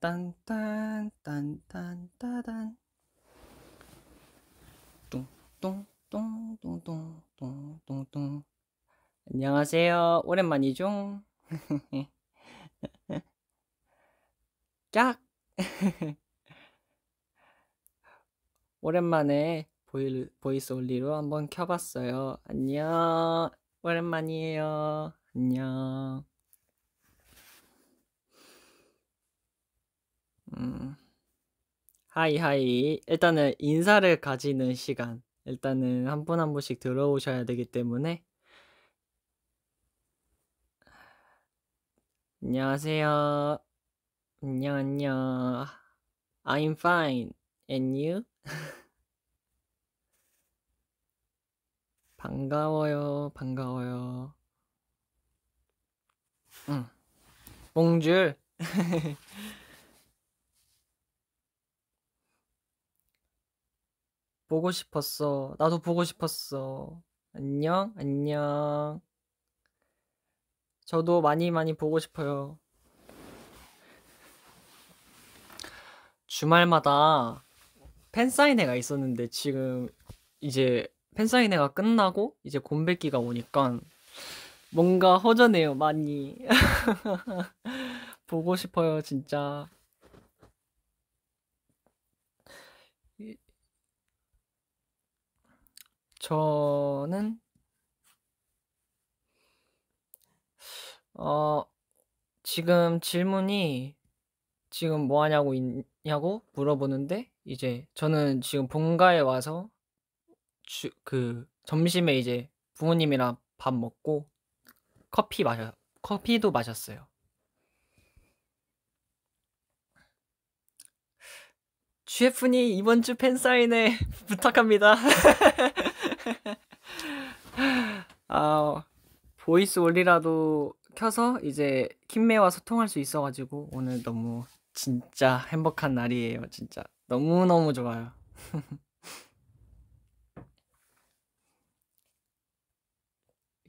딴딴딴딴딴따단 뚱뚱뚱뚱뚱뚱뚱 안녕하세요 오랜만이죠 짝 오랜만에 보이, 보이스 올리로 한번 켜봤어요 안녕 오랜만이에요 안녕 하이 하이. 일단은 인사를 가지는 시간. 일단은 한 분 한 분씩 들어오셔야 되기 때문에 안녕하세요. 안녕 안녕. I'm fine. And you? 반가워요. 반가워요. 응. 봉줄. 보고 싶었어. 나도 보고 싶었어. 안녕, 안녕. 저도 많이 많이 보고 싶어요. 주말마다 팬사인회가 있었는데 지금 이제 팬사인회가 끝나고 이제 곰백기가 오니까 뭔가 허전해요, 많이. 보고 싶어요, 진짜. 저는 어 지금 질문이 지금 뭐 하냐고 있냐고 물어보는데 이제 저는 지금 본가에 와서 주, 그 점심에 이제 부모님이랑 밥 먹고 커피 마셔 커피도 마셨어요. g f 니 이번 주 팬사인회 부탁합니다. 아, 보이스 올리라도 켜서 이제 킴메와 소통할 수 있어가지고 오늘 너무 진짜 행복한 날이에요. 진짜 너무너무 좋아요.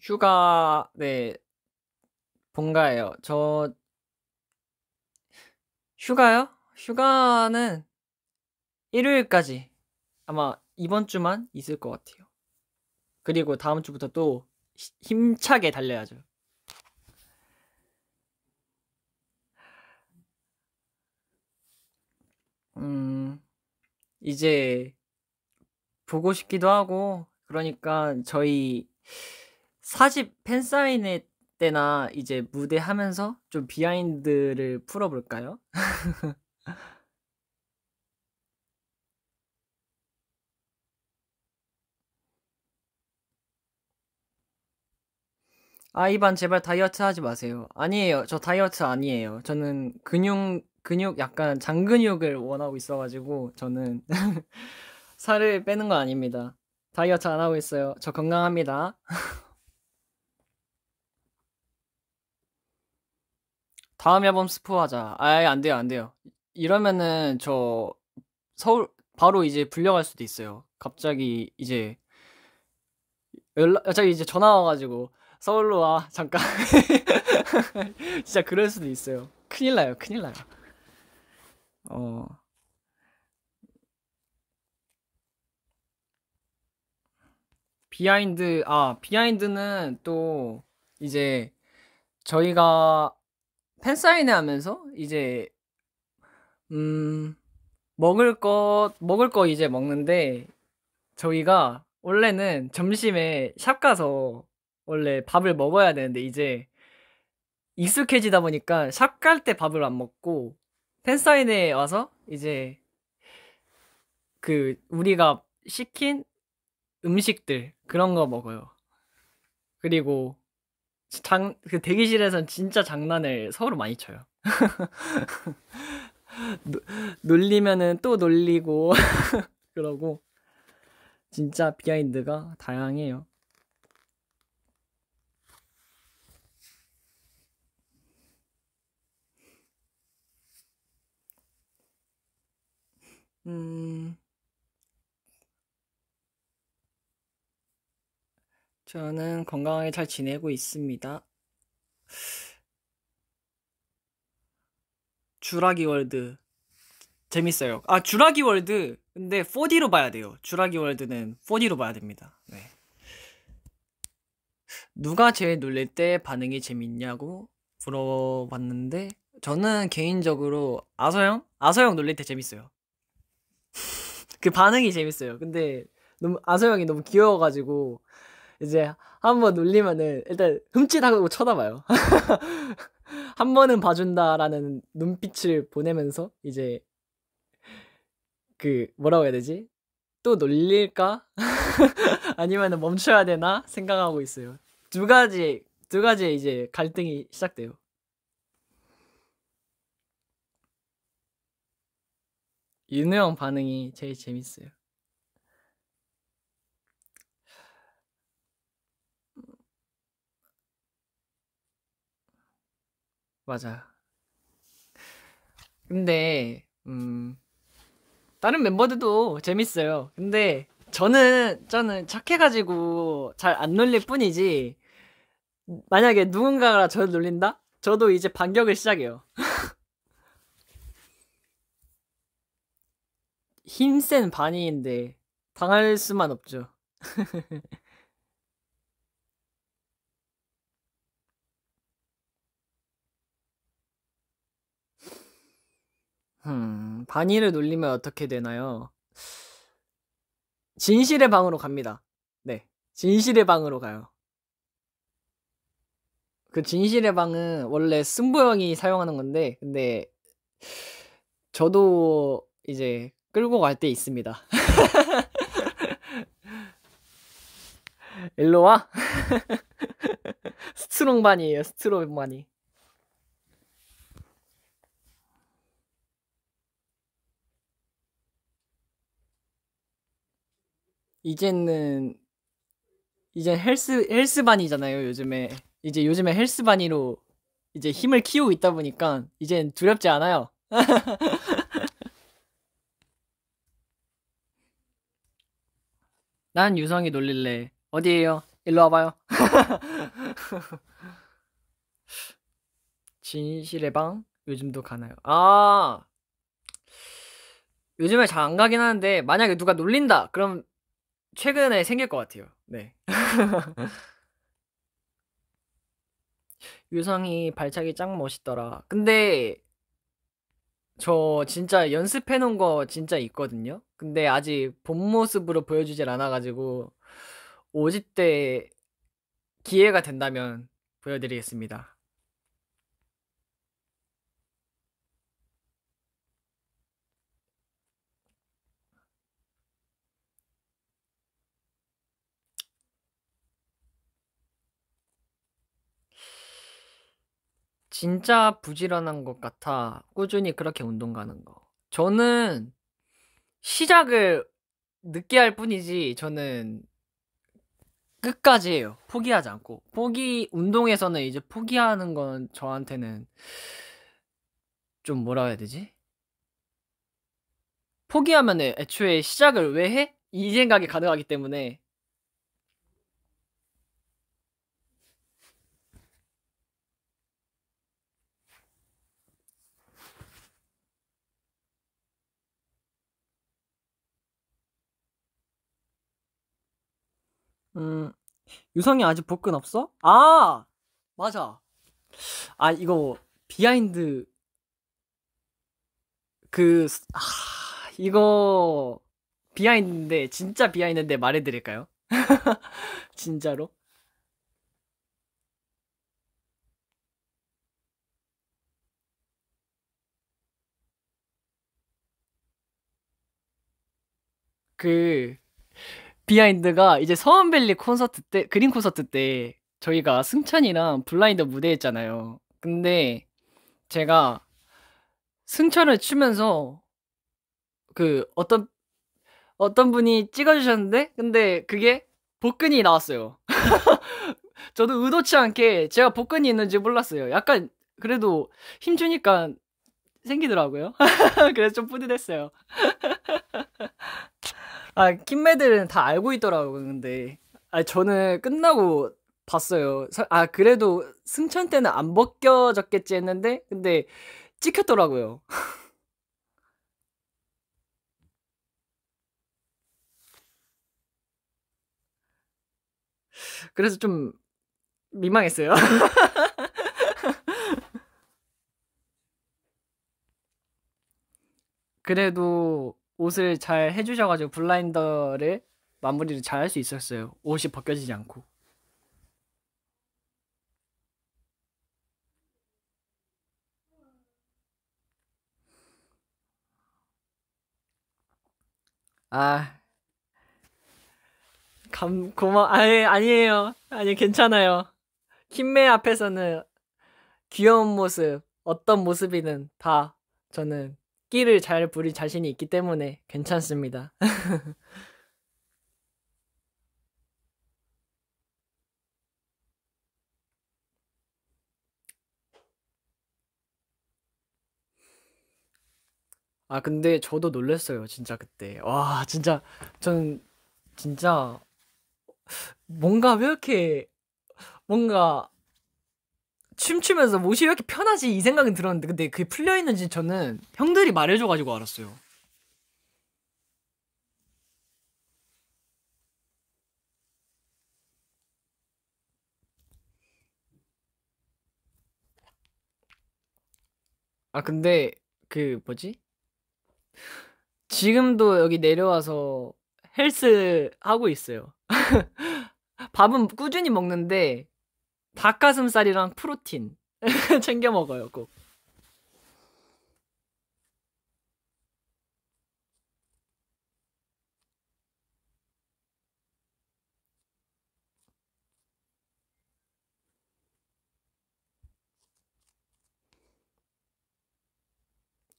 휴가, 네, 본가예요. 저, 휴가요? 휴가는 일요일까지 아마 이번 주만 있을 것 같아요. 그리고 다음 주부터 또 힘차게 달려야죠. 음, 이제 보고 싶기도 하고, 그러니까 저희 사집 팬사인회 때나 이제 무대 하면서 좀 비하인드를 풀어볼까요? 아, 이반 제발 다이어트 하지 마세요. 아니에요. 저 다이어트 아니에요. 저는 근육, 근육, 약간 장근육을 원하고 있어가지고, 저는 살을 빼는 거 아닙니다. 다이어트 안 하고 있어요. 저 건강합니다. 다음 앨범 스포하자. 아예 안 돼요, 안 돼요. 이러면은 저 서울 바로 이제 불려갈 수도 있어요. 갑자기 이제 연락, 갑자기 이제 전화 와가지고 서울로 와 잠깐 진짜 그럴 수도 있어요 큰일 나요 큰일 나요 어 비하인드 아 비하인드는 또 이제 저희가 팬사인회 하면서 이제 음 먹을 것 먹을 거 이제 먹는데 저희가 원래는 점심에 샵 가서 원래 밥을 먹어야 되는데 이제 익숙해지다 보니까 샵 갈 때 밥을 안 먹고 팬사인에 와서 이제 그 우리가 시킨 음식들 그런 거 먹어요. 그리고 장, 그 대기실에선 진짜 장난을 서로 많이 쳐요. 노, 놀리면은 또 놀리고 그러고 진짜 비하인드가 다양해요. 음. 저는 건강하게 잘 지내고 있습니다. 주라기 월드. 재밌어요. 아, 주라기 월드. 근데 4D로 봐야 돼요. 주라기 월드는 4D로 봐야 됩니다. 네. 누가 제일 놀릴때 반응이 재밌냐고 물어봤는데 저는 개인적으로 아서영아서영놀릴때 재밌어요. 그 반응이 재밌어요. 근데 너무 아서 영이 너무 귀여워가지고 이제 한 번 놀리면은 일단 흠칫하고 쳐다봐요. 한 번은 봐준다라는 눈빛을 보내면서 이제 그 뭐라고 해야 되지? 또 놀릴까? 아니면 멈춰야 되나 생각하고 있어요. 두 가지 두 가지 이제 갈등이 시작돼요. 윤우 형 반응이 제일 재밌어요. 맞아. 근데 음 다른 멤버들도 재밌어요. 근데 저는 저는 착해가지고 잘 안 놀릴 뿐이지 만약에 누군가가 저를 놀린다? 저도 이제 반격을 시작해요. 힘센 반이인데 당할 수만 없죠. 음, 반이를 놀리면 어떻게 되나요? 진실의 방으로 갑니다. 네. 진실의 방으로 가요. 그 진실의 방은 원래 승부형이 사용하는 건데, 근데 저도 이제 끌고 갈 때 있습니다. 일로 와. 스트롱반이에요, 스트롱반이. 이제는 이제 헬스 헬스반이잖아요, 요즘에. 이제 요즘에 헬스반이로 이제 힘을 키우고 있다 보니까 이젠 두렵지 않아요. 난 유성이 놀릴래. 어디에요? 일로 와봐요. 진실의 방 요즘도 가나요? 아 요즘에 잘 안 가긴 하는데 만약에 누가 놀린다 그럼 최근에 생길 것 같아요. 네. 유성이 발차기 짱 멋있더라. 근데 저 진짜 연습해 놓은 거 진짜 있거든요. 근데 아직 본 모습으로 보여주질 않아가지고 오집 때 기회가 된다면 보여드리겠습니다. 진짜 부지런한 것 같아. 꾸준히 그렇게 운동 가는 거. 저는 시작을 늦게 할 뿐이지 저는 끝까지 해요. 포기하지 않고. 포기, 운동에서는 이제 포기하는 건 저한테는 좀 뭐라 해야 되지? 포기하면 애초에 시작을 왜 해? 이 생각이 가능하기 때문에 음, 유성이 아직 복근 없어? 아! 맞아. 아, 이거, 비하인드. 그, 아, 이거, 비하인드인데, 진짜 비하인드인데 말해드릴까요? 진짜로? 그, 비하인드가 이제 서원밸리 콘서트 때 그린 콘서트 때 저희가 승찬이랑 블라인드 무대했잖아요. 근데 제가 승찬을 추면서 그 어떤 어떤 분이 찍어주셨는데 근데 그게 복근이 나왔어요. 저도 의도치 않게 제가 복근이 있는지 몰랐어요. 약간 그래도 힘주니까 생기더라고요. 그래서 좀 뿌듯했어요. 아 킴매들은 다 알고 있더라고요. 근데 아 저는 끝나고 봤어요. 아 그래도 승천 때는 안 벗겨졌겠지 했는데 근데 찍혔더라고요. 그래서 좀 민망했어요. 그래도 옷을 잘 해주셔가지고 블라인더를 마무리를 잘 할 수 있었어요. 옷이 벗겨지지 않고. 아, 감, 고마, 아니, 아니에요. 아니, 괜찮아요. 킴메 앞에서는 귀여운 모습, 어떤 모습이든 다 저는 끼를잘 부릴 자신이 있기 때문에 괜찮습니다. 아 근데 저도 놀랬어요 진짜 그때 와 진짜 전 진짜 뭔가 왜 이렇게 뭔가 춤추면서 옷이 왜 이렇게 편하지 이 생각은 들었는데 근데 그게 풀려 있는지 저는 형들이 말해줘 가지고 알았어요. 아 근데 그 뭐지? 지금도 여기 내려와서 헬스 하고 있어요. 밥은 꾸준히 먹는데 닭가슴살이랑 프로틴 챙겨 먹어요, 꼭.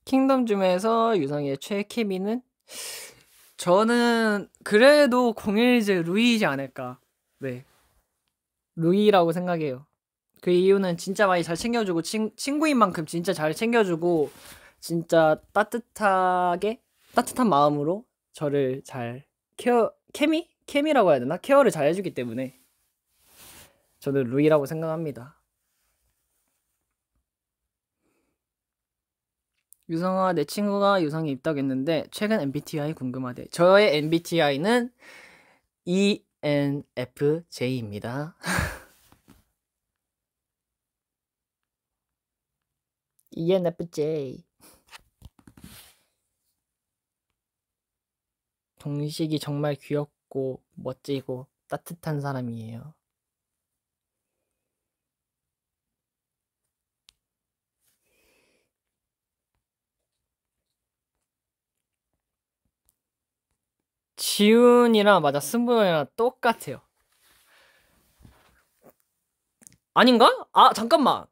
킹덤 중에서 유성의 최케미는 저는 그래도 공일즈 루이지 않을까. 네. 루이라고 생각해요. 그 이유는 진짜 많이 잘 챙겨주고 친, 친구인 만큼 진짜 잘 챙겨주고 진짜 따뜻하게 따뜻한 마음으로 저를 잘 케어 케미 케미라고 해야 되나 케어를 잘 해주기 때문에 저는 루이라고 생각합니다. 유성아 내 친구가 유성이 입덕했는데 최근 MBTI 궁금하대. 저의 MBTI는 ENFJ입니다. 이게 나쁘지. 동식이 정말 귀엽고 멋지고 따뜻한 사람이에요. 지훈이랑 맞아 승부형이랑 똑같아요. 아닌가? 아 잠깐만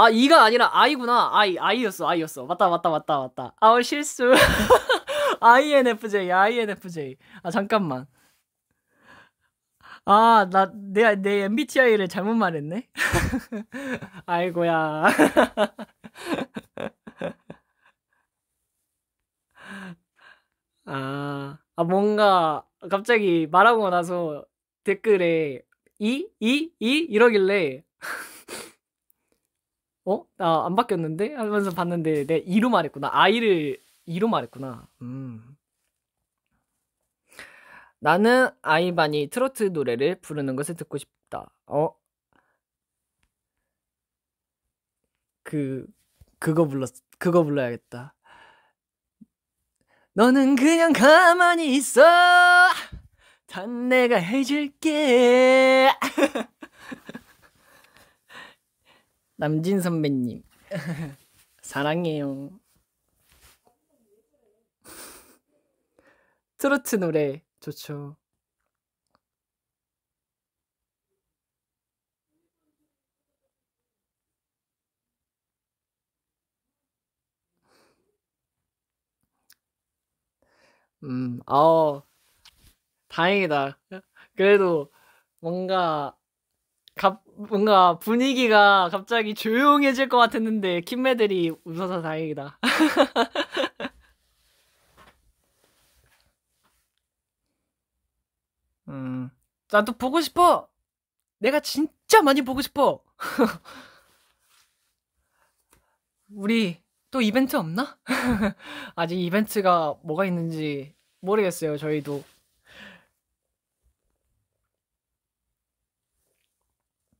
아 이가 아니라 아이구나 아이 아이였어 아이였어 맞다 맞다 맞다 맞다 아우 실수 INFJ INFJ 아 잠깐만 아나내내 MBTI를 잘못 말했네 아이고야 아, 아 뭔가 갑자기 말하고 나서 댓글에 이 이 이 이러길래 어? 나 안 바뀌었는데? 하면서 봤는데 내 이로 말했구나. 아이를 이로 말했구나. 음. 나는 아이반이 트로트 노래를 부르는 것을 듣고 싶다. 어? 그 그거 불렀 그거 불러야겠다. 너는 그냥 가만히 있어. 단 내가 해줄게. 남진 선배님 사랑해요. 트로트 노래 좋죠. 음, 아 다행이다. 그래도 뭔가 갑, 뭔가 분위기가 갑자기 조용해질 것 같았는데 킴매들이 웃어서 다행이다. 음, 나도 보고 싶어. 내가 진짜 많이 보고 싶어. 우리 또 이벤트 없나? 아직 이벤트가 뭐가 있는지 모르겠어요. 저희도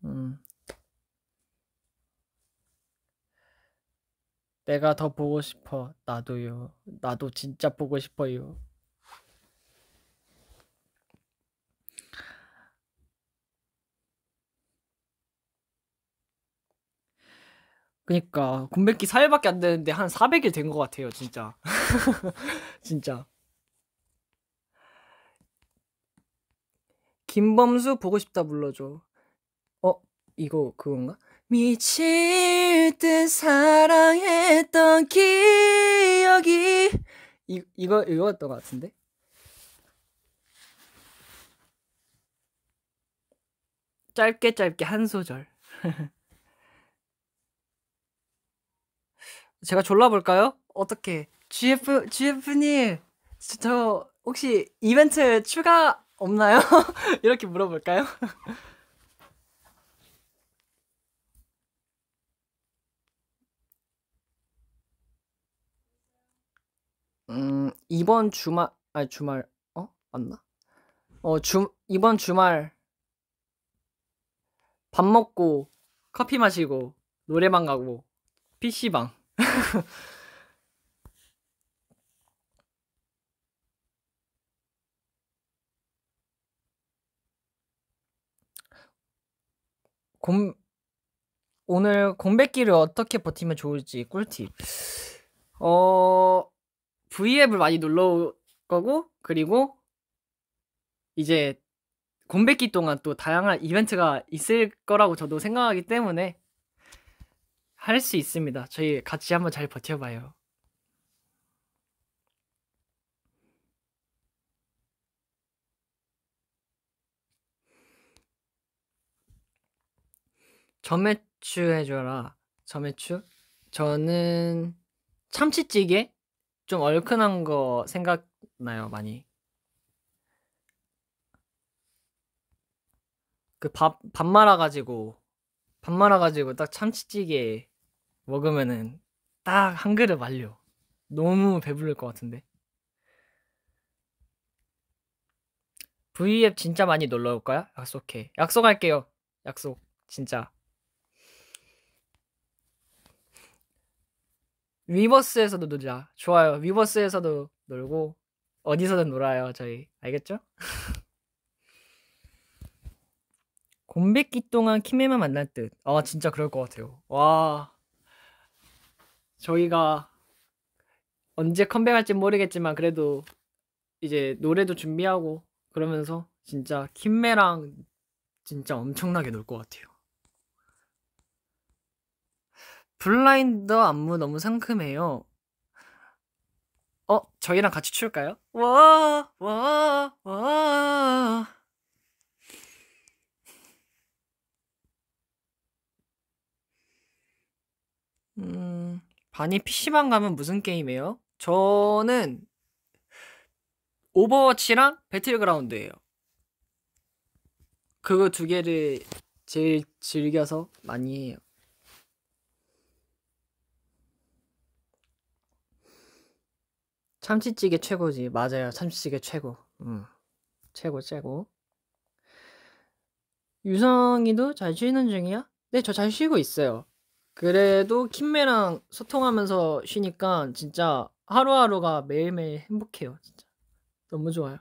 음. 내가 더 보고 싶어. 나도요. 나도 진짜 보고 싶어요. 그니까 군백기 4일밖에 안 되는데 한 400일 된 것 같아요 진짜 진짜 김범수 보고 싶다 불러줘 이거 그건가? 미칠 듯 사랑했던 기억이 이 이거 이거였던 것 같은데. 짧게 짧게 한 소절. 제가 졸라볼까요? 어떻게? GF GF님 저 혹시 이벤트 추가 없나요? 이렇게 물어볼까요? 음, 이번 주말 아 주말 어? 맞나? 어, 주 이번 주말 밥 먹고 커피 마시고 노래방 가고 PC방 곰 오늘 공백기를 어떻게 버티면 좋을지 꿀팁. 어 V앱을 많이 눌러올 거고 그리고 이제 곰백기 동안 또 다양한 이벤트가 있을 거라고 저도 생각하기 때문에 할 수 있습니다. 저희 같이 한번 잘 버텨봐요. 점매추 해줘라. 점매추? 저는 참치찌개? 좀 얼큰한 거 생각나요 많이 그 밥 밥 말아가지고 밥 말아가지고 딱 참치찌개 먹으면은 딱 한 그릇 완료 너무 배부를 것 같은데 V앱 진짜 많이 놀러 올 거야? 약속해 약속할게요 약속 진짜 위버스에서도 놀자. 좋아요. 위버스에서도 놀고 어디서든 놀아요. 저희 알겠죠? 곰백기 동안 키메만 만날 듯. 아 진짜 그럴 것 같아요. 와 저희가 언제 컴백할지 모르겠지만 그래도 이제 노래도 준비하고 그러면서 진짜 킴메랑 진짜 엄청나게 놀 것 같아요. 블라인더 안무 너무 상큼해요. 어, 저희랑 같이 출까요? 와, 와, 와. 음, 반이 PC방 가면 무슨 게임이에요? 저는 오버워치랑 배틀그라운드예요. 그거 두 개를 제일 즐겨서 많이 해요. 참치찌개 최고지. 맞아요. 참치찌개 최고. 음. 최고, 최고. 유성이도 잘 쉬는 중이야? 네, 저 잘 쉬고 있어요. 그래도 킴메랑 소통하면서 쉬니까 진짜 하루하루가 매일매일 행복해요. 진짜. 너무 좋아요.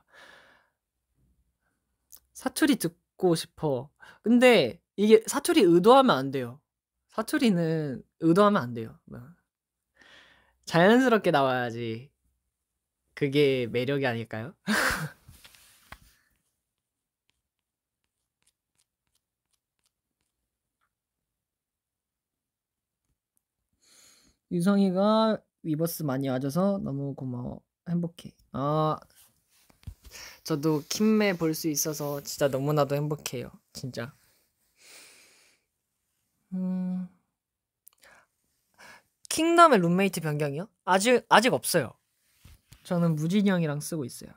사투리 듣고 싶어. 근데 이게 사투리 의도하면 안 돼요. 사투리는 의도하면 안 돼요. 뭐 자연스럽게 나와야지 그게 매력이 아닐까요? 유성이가 위버스 많이 와줘서 너무 고마워. 행복해. 아, 저도 킴매 볼 수 있어서 진짜 너무나도 행복해요. 진짜. 음. 킹덤의 룸메이트 변경이요? 아직 아직 없어요. 저는 무진형이랑 쓰고 있어요.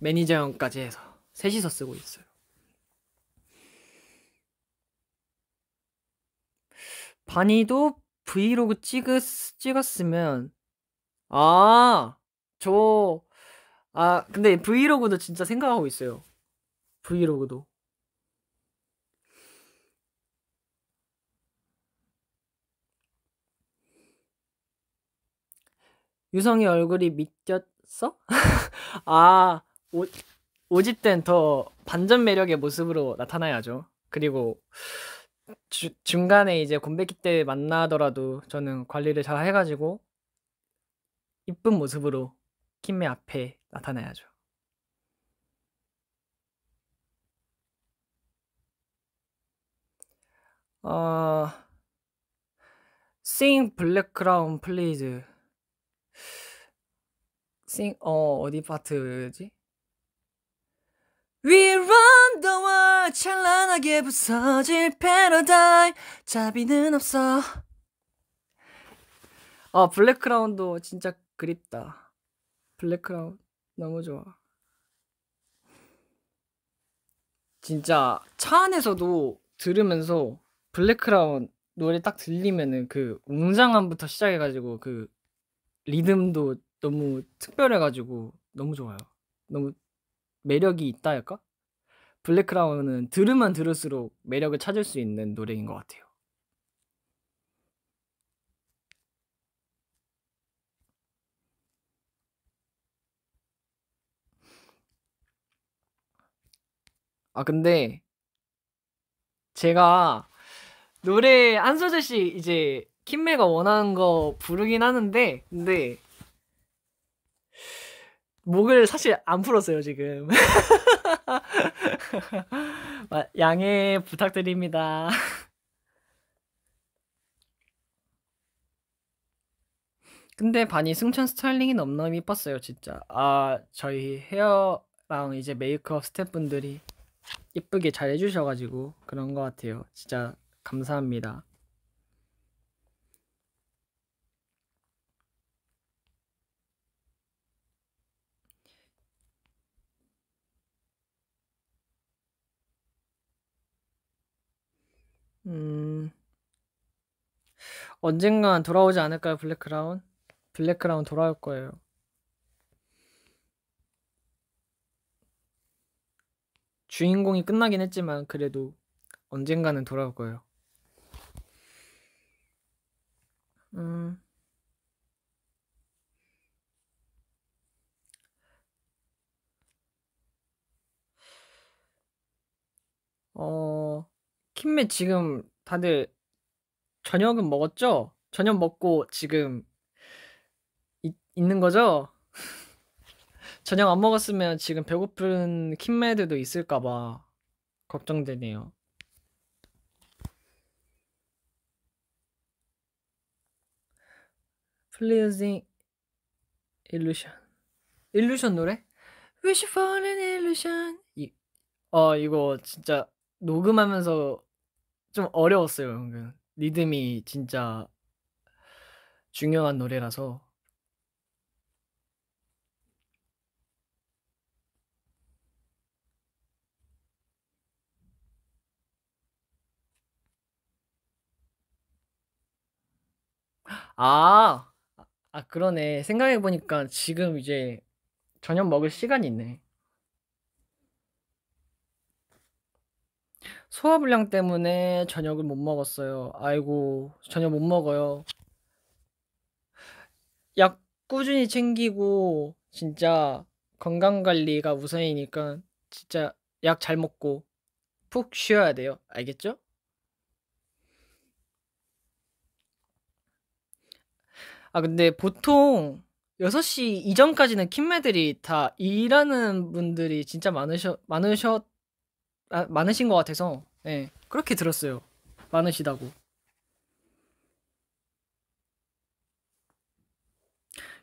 매니저형까지 해서 셋이서 쓰고 있어요. 반이도 브이로그 찍었, 찍었으면 아, 저, 아, 근데 브이로그도 진짜 생각하고 있어요. 브이로그도. 유성이 얼굴이 믿겼어? 아, 오, 오집된 더 반전 매력의 모습으로 나타나야죠. 그리고 주, 중간에 이제 곰백기 때 만나더라도 저는 관리를 잘 해가지고 이쁜 모습으로 김매 앞에 나타나야죠. 어, Sing Black Crown Please 싱, 어, 어디 파트지? We run the world 찬란하게 부서질 패러다임 자비는 없어 아 블랙크라운도 진짜 그립다 블랙크라운 너무 좋아 진짜 차 안에서도 들으면서 블랙크라운 노래 딱 들리면은 그 웅장함부터 시작해가지고 그 리듬도 너무 특별해가지고 너무 좋아요. 너무 매력이 있다 할까? 블랙크라운은 들으면 들을수록 매력을 찾을 수 있는 노래인 것 같아요. 아 근데 제가 노래 한 소절씩 이제 킴메가 원하는 거 부르긴 하는데 근데 목을 사실 안 풀었어요, 지금. 양해 부탁드립니다. 근데 반이 승천 스타일링이 너무너무 이뻤어요, 진짜. 아, 저희 헤어랑 이제 메이크업 스태프분들이 이쁘게 잘 해주셔가지고 그런 것 같아요. 진짜 감사합니다. 음, 언젠간 돌아오지 않을까요, 블랙크라운? 블랙크라운 돌아올 거예요. 주인공이 끝나긴 했지만 그래도 언젠가는 돌아올 거예요. 음. 어, 킴메 지금 다들 저녁은 먹었죠? 저녁 먹고 지금 이, 있는 거죠? 저녁 안 먹었으면 지금 배고픈 킴메들도 있을까봐 걱정되네요. 플레이어징 일루션 일루션 노래? Wish for an illusion 이, 어 이거 진짜 녹음하면서 좀 어려웠어요. 은근. 리듬이 진짜 중요한 노래라서. 아, 아 그러네. 생각해 보니까 지금 이제 저녁 먹을 시간이 있네. 소화불량 때문에 저녁을 못 먹었어요. 아이고, 저녁 못 먹어요. 약 꾸준히 챙기고, 진짜 건강관리가 우선이니까, 진짜 약 잘 먹고, 푹 쉬어야 돼요. 알겠죠? 아, 근데 보통 6시 이전까지는 킴메들이다 일하는 분들이 진짜 많으셔, 많으셨, 아, 많으신 것 같아서 예, 그렇게 들었어요. 많으시다고.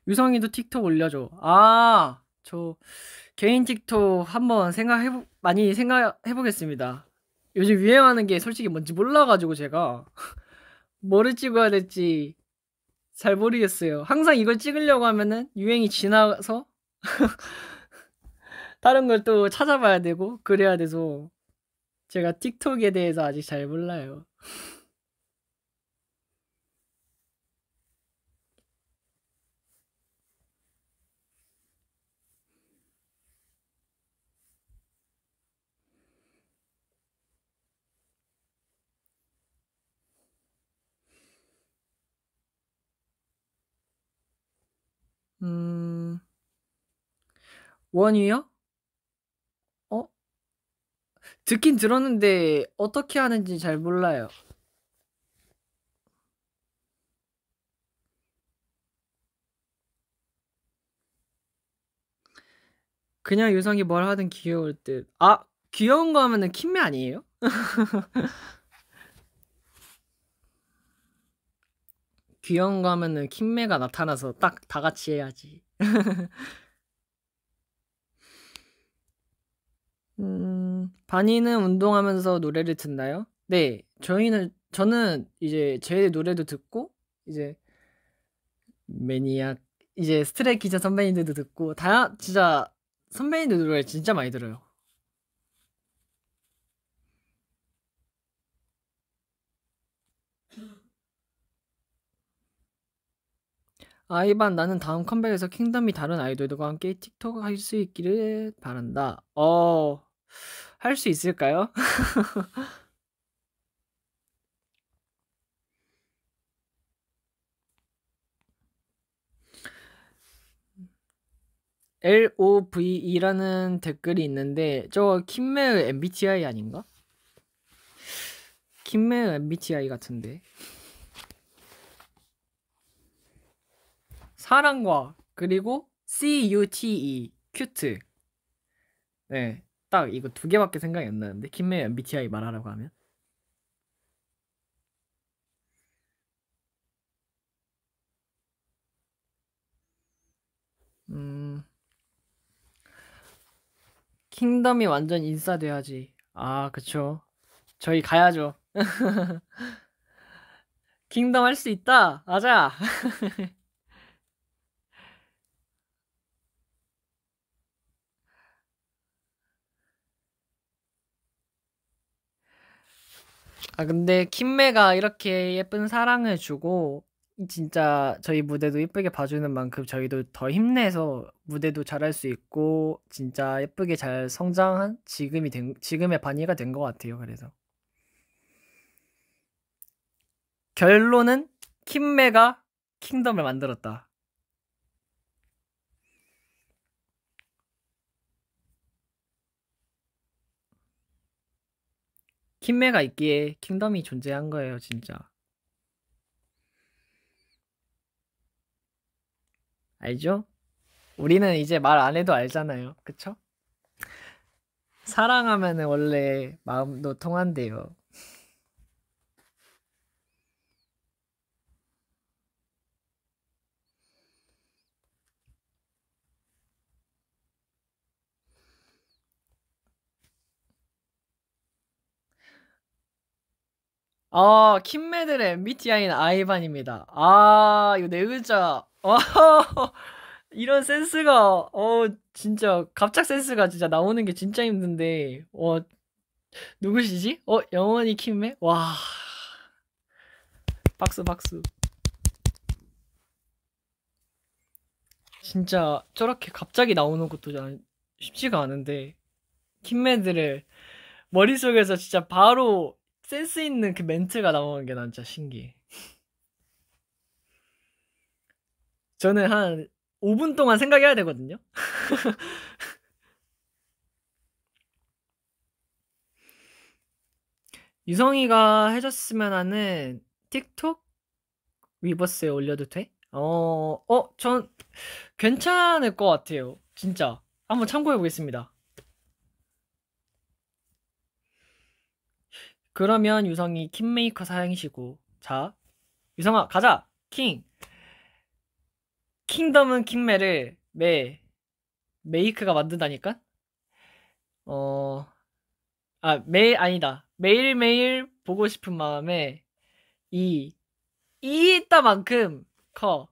유성이도 틱톡 올려줘. 아, 저 개인 틱톡 한번 생각해 많이 생각해 보겠습니다. 요즘 유행하는 게 솔직히 뭔지 몰라가지고 제가 뭐를 찍어야 될지 잘 모르겠어요. 항상 이걸 찍으려고 하면은 유행이 지나서 다른 걸 또 찾아봐야 되고 그래야 돼서 제가 틱톡에 대해서 아직 잘 몰라요. 음, 원유요? 듣긴 들었는데 어떻게 하는지 잘 몰라요. 그냥 유성이 뭘 하든 귀여울 듯. 아, 귀여운 거 하면은 킴메 아니에요? 귀여운 거 하면은 킴메가 나타나서 딱 다 같이 해야지. 음... 음, 바니는 운동하면서 노래를 듣나요? 네, 저희는 저는 이제 제 노래도 듣고 이제 매니악 이제 스트레이 기자 선배님들도 듣고 다 진짜 선배님들 노래 진짜 많이 들어요. 아이반 나는 다음 컴백에서 킹덤이 다른 아이돌들과 함께 틱톡 할 수 있기를 바란다. 어 할수 있을까요? LOVE라는 댓글이 있는데 저 김매의 MBTI 아닌가? 김매의 MBTI 같은데 사랑과 그리고 CUTE 큐트 네딱 이거 두 개밖에 생각이 안 나는데 김매 MBTI 말하라고 하면 음 킹덤이 완전 인싸 돼야지 아 그쵸 저희 가야죠 킹덤 할 수 있다 맞아 아 근데 킴매가 이렇게 예쁜 사랑을 주고 진짜 저희 무대도 예쁘게 봐주는 만큼 저희도 더 힘내서 무대도 잘 할 수 있고 진짜 예쁘게 잘 성장한 지금이 된 지금의 반니가된 것 같아요. 그래서 결론은 킴매가 킹덤을 만들었다. 킴메가 있기에 킹덤이 존재한 거예요, 진짜. 알죠? 우리는 이제 말 안 해도 알잖아요. 그쵸? 사랑하면 원래 마음도 통한대요. 아, 킴메들의 미티아인 아이반입니다. 아, 이거 네 글자. 와, 어, 이런 센스가, 어, 진짜, 갑작 센스가 진짜 나오는 게 진짜 힘든데, 와, 어, 누구시지? 어, 영원히 킴메? 와. 박수, 박수. 진짜 저렇게 갑자기 나오는 것도 쉽지가 않은데 킴메들을 머릿속에서 진짜 바로 센스 있는 그 멘트가 나오는 게 난 진짜 신기해. 저는 한 5분 동안 생각해야 되거든요. 유성이가 해줬으면 하는 틱톡 위버스에 올려도 돼? 어, 어, 전 괜찮을 것 같아요. 진짜. 한번 참고해 보겠습니다. 그러면 유성이 킴메이커 사양이시고 자 유성아 가자 킹 킹덤은 킴메를메 메이크가 만든다니까 어 아 매일 아니다 매일매일 보고 싶은 마음에 이 이 있다만큼 커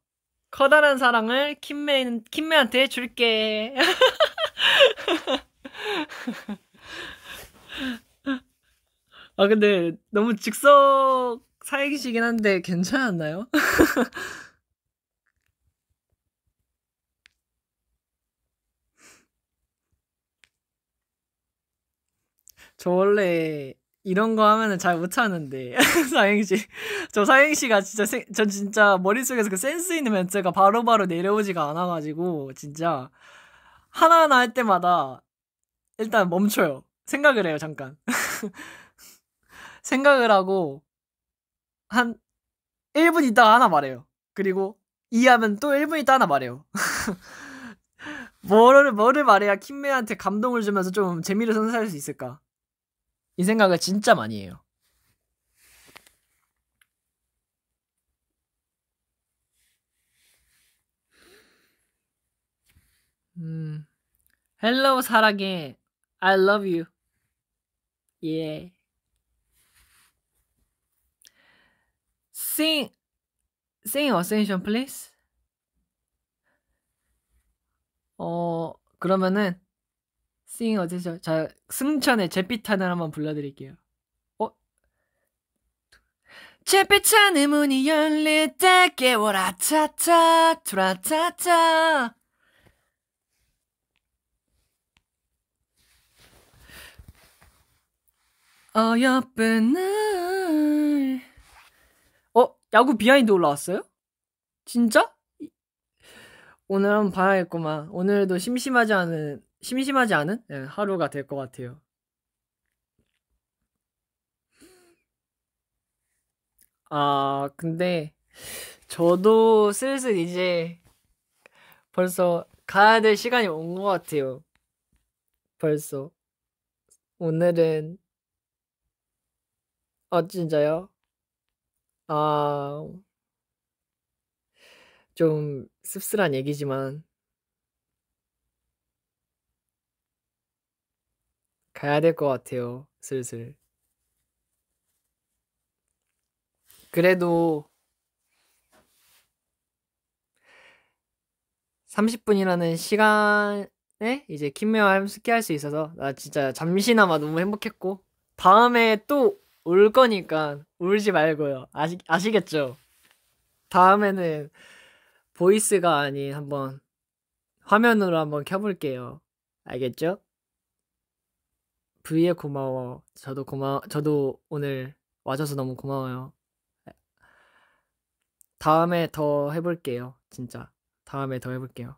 커다란 사랑을 킴메 킴메한테 줄게 아 근데 너무 즉석 사이기시긴 한데 괜찮았나요? 저 원래 이런 거 하면은 잘 못하는데 사행시 저 사행시가 진짜 세, 전 진짜 머릿속에서 그 센스 있는 멘트가 바로바로 바로 내려오지가 않아가지고 진짜 하나하나 할 때마다 일단 멈춰요 생각을 해요 잠깐 생각을 하고 한 1분 있다가 하나 말해요. 그리고 이해하면 또 1분 있다 하나 말해요. 뭐를, 뭐를 말해야 킴메한테 감동을 주면서 좀 재미를 선사할 수 있을까? 이 생각을 진짜 많이 해요. 음. Hello, 사랑해. I love you. 예. Yeah. Sing, sing ascension, please. 어, 그러면은, sing ascension. 자, 승천의 잿빛탄을 한번 불러드릴게요. 어? 잿빛탄의 문이 열릴 때 깨워라, 차차, 투라차차 어여쁜 날. 야구 비하인드 올라왔어요? 진짜? 오늘은 봐야겠구만. 오늘도 심심하지 않은 심심하지 않은 네, 하루가 될 것 같아요. 아 근데 저도 슬슬 이제 벌써 가야 될 시간이 온 것 같아요. 벌써 오늘은 아 진짜요? 아, 좀 씁쓸한 얘기지만 가야 될 것 같아요. 슬슬. 그래도 30분이라는 시간에 이제 킴메와 함께 할 수 있어서 나 진짜 잠시나마 너무 행복했고 다음에 또 올 거니까 울지 말고요. 아시, 아시겠죠? 다음에는 보이스가 아닌 한번 화면으로 한번 켜볼게요. 알겠죠? 브이에 고마워. 저도 고마워. 저도 오늘 와줘서 너무 고마워요. 다음에 더 해볼게요. 진짜. 다음에 더 해볼게요.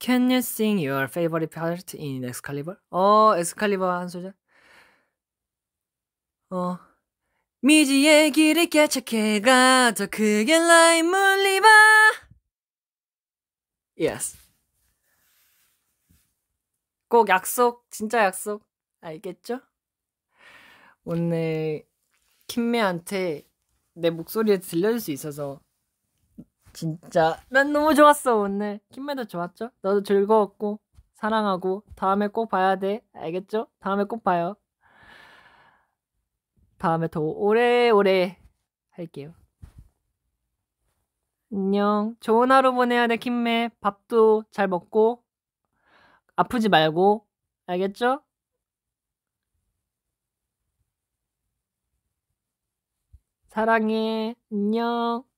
Can you sing your favorite part in Excalibur? 어, e 스칼리 l 한 소절? 어. 미지의 길을 개척해가 더 크게 라이을리봐 Yes 꼭 약속 진짜 약속 알겠죠? 오늘 킴미한테 내 목소리를 들려줄 수 있어서 진짜 난 너무 좋았어 오늘 킴미도 좋았죠? 너도 즐거웠고 사랑하고 다음에 꼭 봐야 돼 알겠죠? 다음에 꼭 봐요 다음에 더 오래오래 할게요. 안녕. 좋은 하루 보내야 돼, 김매. 밥도 잘 먹고, 아프지 말고, 알겠죠? 사랑해. 안녕.